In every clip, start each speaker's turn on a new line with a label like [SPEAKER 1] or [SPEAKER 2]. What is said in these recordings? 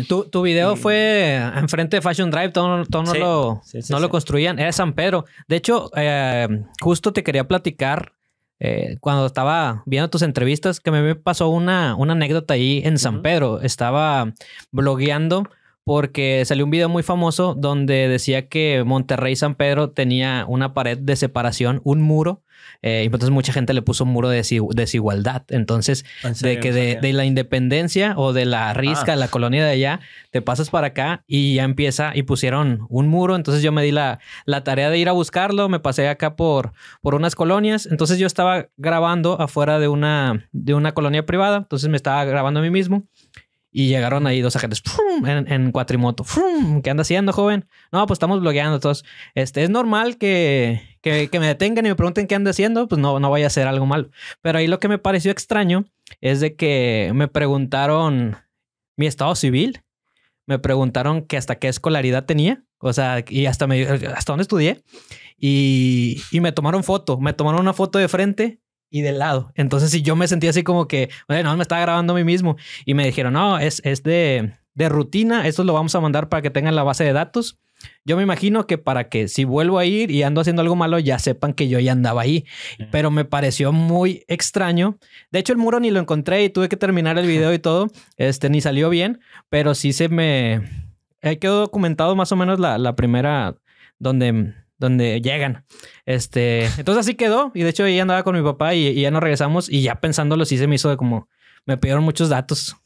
[SPEAKER 1] Eh, tu, video fue enfrente de Fashion Drive, todos no, lo, no lo construían, era San Pedro. De hecho, eh, justo te quería platicar eh, cuando estaba viendo tus entrevistas que me pasó una, una anécdota ahí en San Pedro. Estaba blogueando porque salió un video muy famoso donde decía que Monterrey San Pedro tenía una pared de separación, un muro, eh, y entonces mucha gente le puso un muro de desigualdad. Entonces, de que de, la independencia o de la risca, ah. la colonia de allá, te pasas para acá y ya empieza y pusieron un muro. Entonces yo me di la, la tarea de ir a buscarlo, me pasé acá por, por unas colonias. Entonces yo estaba grabando afuera de una, de una colonia privada, entonces me estaba grabando a mí mismo. Y llegaron ahí dos agentes En, cuatrimoto. ¿Qué anda haciendo, joven? No, pues estamos bloqueando todos. Este, es normal que, me detengan y me pregunten qué anda haciendo, pues no, no vaya a hacer algo malo. Pero ahí lo que me pareció extraño es de que me preguntaron mi estado civil, me preguntaron que hasta qué escolaridad tenía, o sea, y hasta, hasta dónde estudié, y, y me tomaron foto, me tomaron una foto de frente y de lado. Entonces, si yo me sentía así como que, no me estaba grabando a mí mismo y me dijeron, no, es, es de, de rutina, esto lo vamos a mandar para que tengan la base de datos. Yo me imagino que para que si vuelvo a ir y ando haciendo algo malo, ya sepan que yo ya andaba ahí. Pero me pareció muy extraño. De hecho, el muro ni lo encontré y tuve que terminar el video y todo. Este, ni salió bien, pero sí se me... Ahí quedó documentado más o menos la, la primera donde donde llegan. Este, entonces así quedó y de hecho ella andaba con mi papá y, ya nos regresamos y ya pensándolo sí se me hizo de como, me pidieron muchos datos.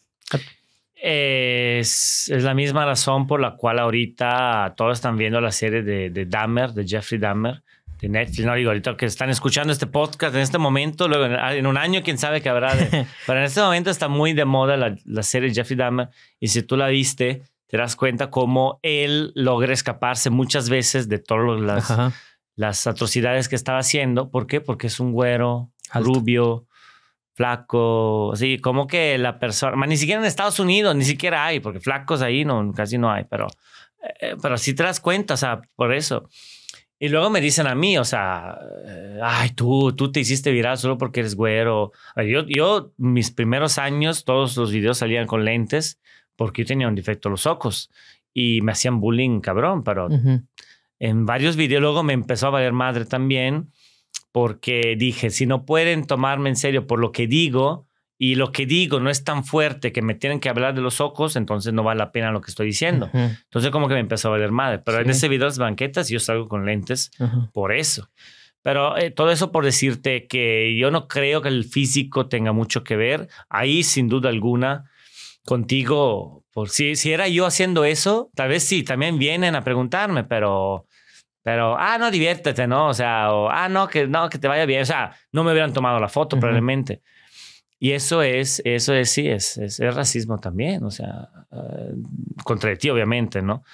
[SPEAKER 2] Es, es la misma razón por la cual ahorita todos están viendo la serie de, de Dahmer, de Jeffrey Dahmer, de Netflix. No digo ahorita que están escuchando este podcast en este momento, luego en, un año quién sabe qué habrá. pero en este momento está muy de moda la, la serie de Jeffrey Dahmer y si tú la viste, te das cuenta cómo él logra escaparse muchas veces de todas las, las atrocidades que estaba haciendo. ¿Por qué? Porque es un güero, rubio, flaco, así como que la persona, ni siquiera en Estados Unidos, ni siquiera hay, porque flacos ahí no, casi no hay, pero, eh, pero sí te das cuenta, o sea, por eso. Y luego me dicen a mí, o sea, eh, ay, tú, tú te hiciste viral solo porque eres güero. Yo, yo mis primeros años, todos los videos salían con lentes porque yo tenía un defecto en los ojos y me hacían bullying, cabrón, pero en varios videos luego me empezó a valer madre también porque dije, si no pueden tomarme en serio por lo que digo y lo que digo no es tan fuerte que me tienen que hablar de los ojos, entonces no vale la pena lo que estoy diciendo. Entonces como que me empezó a valer madre, pero en ese video las banquetas yo salgo con lentes por eso. Pero eh, todo eso por decirte que yo no creo que el físico tenga mucho que ver. Ahí, sin duda alguna, contigo, por si, si era yo haciendo eso, tal vez sí, también vienen a preguntarme, pero, pero, ah, no, diviértete, ¿no? O sea, ah, no, que, no, que te vaya bien. O sea, no me hubieran tomado la foto probablemente. Y eso es, eso es, sí, es, es, racismo también, o sea, eh, contra ti, obviamente, ¿no?